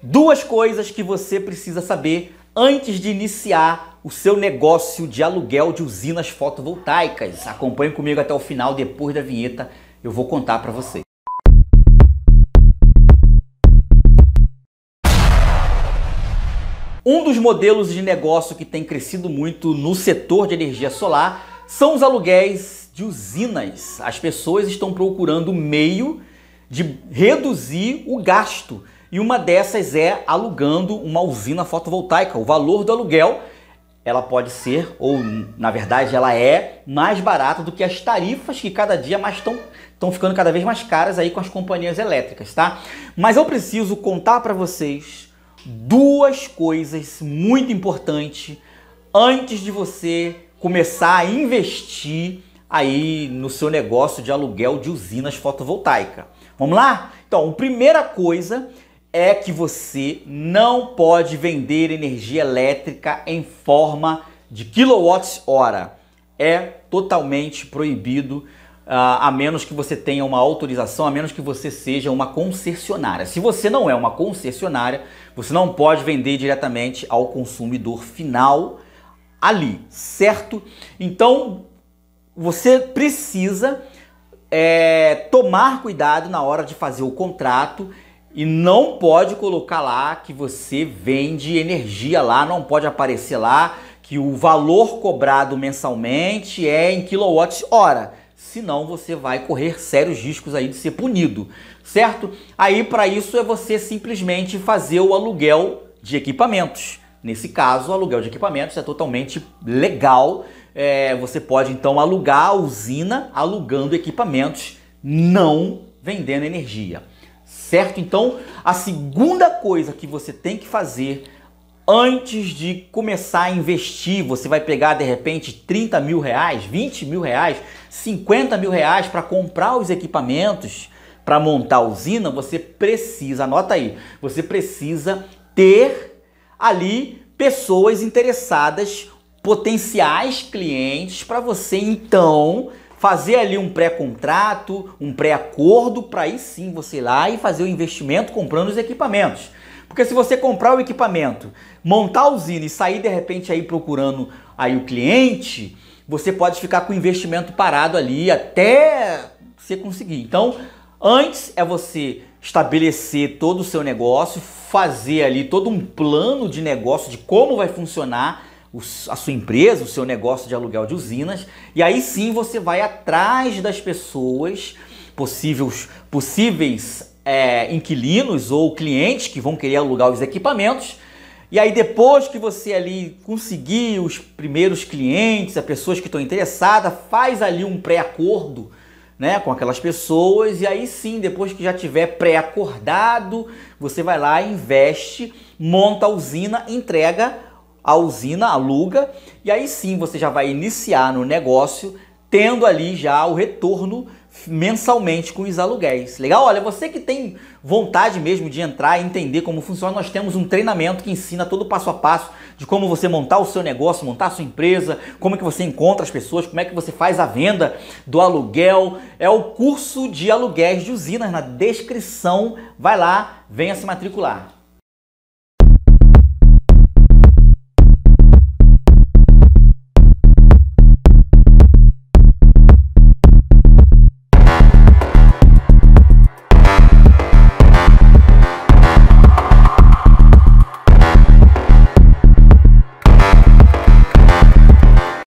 Duas coisas que você precisa saber antes de iniciar o seu negócio de aluguel de usinas fotovoltaicas. Acompanhe comigo até o final, depois da vinheta eu vou contar para você. Um dos modelos de negócio que tem crescido muito no setor de energia solar são os aluguéis de usinas. As pessoas estão procurando meio de reduzir o gasto e uma dessas é alugando uma usina fotovoltaica. O valor do aluguel ela pode ser, ou na verdade ela é, mais barata do que as tarifas que cada dia mais estão estão ficando cada vez mais caras aí com as companhias elétricas, tá? Mas eu preciso contar para vocês duas coisas muito importantes antes de você começar a investir aí no seu negócio de aluguel de usinas fotovoltaica. Vamos lá? Então, a primeira coisa é que você não pode vender energia elétrica em forma de quilowatts-hora. É totalmente proibido, ah, a menos que você tenha uma autorização, a menos que você seja uma concessionária. Se você não é uma concessionária, você não pode vender diretamente ao consumidor final ali, certo? Então você precisa é, tomar cuidado na hora de fazer o contrato e não pode colocar lá que você vende energia lá, não pode aparecer lá que o valor cobrado mensalmente é em quilowatts-hora. Senão você vai correr sérios riscos aí de ser punido, certo? Aí para isso é você simplesmente fazer o aluguel de equipamentos. Nesse caso, o aluguel de equipamentos é totalmente legal. É, você pode então alugar a usina alugando equipamentos, não vendendo energia certo? Então, a segunda coisa que você tem que fazer antes de começar a investir, você vai pegar de repente 30 mil reais, 20 mil reais, 50 mil reais para comprar os equipamentos para montar a usina, você precisa, anota aí, você precisa ter ali pessoas interessadas, potenciais clientes, para você então fazer ali um pré-contrato, um pré-acordo, para aí sim você ir lá e fazer o investimento comprando os equipamentos. Porque se você comprar o equipamento, montar a usina e sair de repente aí procurando aí o cliente, você pode ficar com o investimento parado ali até você conseguir. Então, antes é você estabelecer todo o seu negócio, fazer ali todo um plano de negócio de como vai funcionar a sua empresa, o seu negócio de aluguel de usinas, e aí sim você vai atrás das pessoas, possíveis, possíveis é, inquilinos ou clientes que vão querer alugar os equipamentos. E aí, depois que você ali conseguir os primeiros clientes, as pessoas que estão interessadas, faz ali um pré-acordo né, com aquelas pessoas, e aí sim, depois que já tiver pré-acordado, você vai lá, investe, monta a usina, entrega a usina, aluga, e aí sim você já vai iniciar no negócio tendo ali já o retorno mensalmente com os aluguéis. Legal? Olha, você que tem vontade mesmo de entrar e entender como funciona, nós temos um treinamento que ensina todo o passo a passo de como você montar o seu negócio, montar a sua empresa, como é que você encontra as pessoas, como é que você faz a venda do aluguel. É o curso de aluguéis de usinas na descrição. Vai lá, venha se matricular.